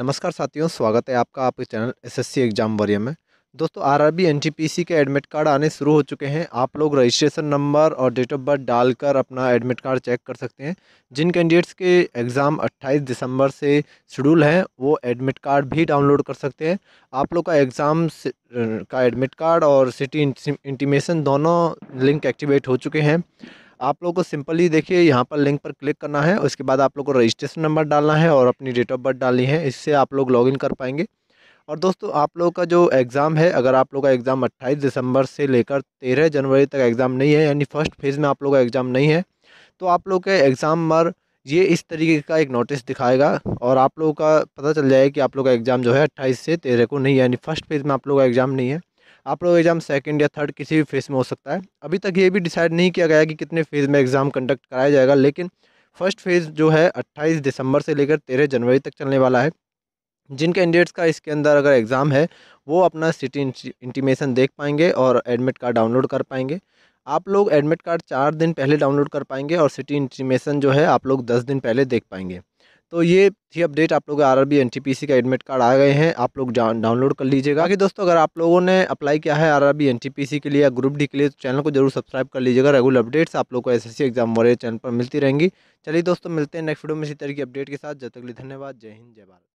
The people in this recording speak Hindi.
नमस्कार साथियों स्वागत है आपका आपके चैनल एसएससी एग्जाम वरियम में दोस्तों आरआरबी एनटीपीसी के एडमिट कार्ड आने शुरू हो चुके हैं आप लोग रजिस्ट्रेशन नंबर और डेट ऑफ बर्थ डालकर अपना एडमिट कार्ड चेक कर सकते हैं जिन कैंडिडेट्स के एग्ज़ाम 28 दिसंबर से शेड्यूल हैं वो एडमिट कार्ड भी डाउनलोड कर सकते हैं आप लोग का एग्ज़ाम का एडमिट कार्ड और सिटी इंटीमेशन दोनों लिंक एक्टिवेट हो चुके हैं आप लोगों को सिंपली देखिए यहाँ पर लिंक पर क्लिक करना है उसके बाद आप लोग को रजिस्ट्रेशन नंबर डालना है और अपनी डेट ऑफ बर्थ डालनी है इससे आप लोग लॉगिन कर पाएंगे और दोस्तों आप लोगों का जो एग्ज़ाम है अगर आप लोग का एग्ज़ाम 28 दिसंबर से लेकर 13 जनवरी तक एग्ज़ाम नहीं है यानी फर्स्ट फेज़ में आप लोग का एग्ज़ाम नहीं है तो आप लोग के एग्ज़ाम पर ये इस तरीके का एक नोटिस दिखाएगा और आप लोगों का पता चल जाएगा कि आप लोग का एग्ज़ाम जो है अट्ठाईस से तेरह को नहीं है यानी फर्स्ट फेज़ में आप लोग का एग्ज़ाम नहीं है आप लोग एग्ज़ाम सेकेंड या थर्ड किसी भी फेज़ में हो सकता है अभी तक ये भी डिसाइड नहीं किया गया कि कितने फेज़ में एग्ज़ाम कंडक्ट कराया जाएगा लेकिन फर्स्ट फेज़ जो है अट्ठाईस दिसंबर से लेकर तेरह जनवरी तक चलने वाला है जिन कैंडिडेट्स का इसके अंदर अगर एग्ज़ाम है वो अपना सिटी इंटीमेशन देख पाएंगे और एडमिट कार्ड डाउनलोड कर पाएंगे आप लोग एडमिट कार्ड चार दिन पहले डाउनलोड कर पाएंगे और सिटी इंटीमेशन जो है आप लोग दस दिन पहले देख पाएंगे तो ये थी अपडेट आप लोग R R B N T P का एडमिट कार्ड आ गए हैं आप लोग डाउनलोड कर लीजिएगा बाकी दोस्तों अगर आप लोगों ने अप्लाई किया है R R N T C के लिए या ग्रुप डी के लिए तो चैनल को जरूर सब्सक्राइब कर लीजिएगा रेगुलर अपडेट्स आप लोग को एस एस सी एग्जाम वाले चैनल पर मिलती रहेंगी चलिए दोस्तों मिलते हैं नेक्स्ट वीडियो में इसी तरह की अपडेट के साथ जब तक लिए धन्यवाद जय हिंद जय भारत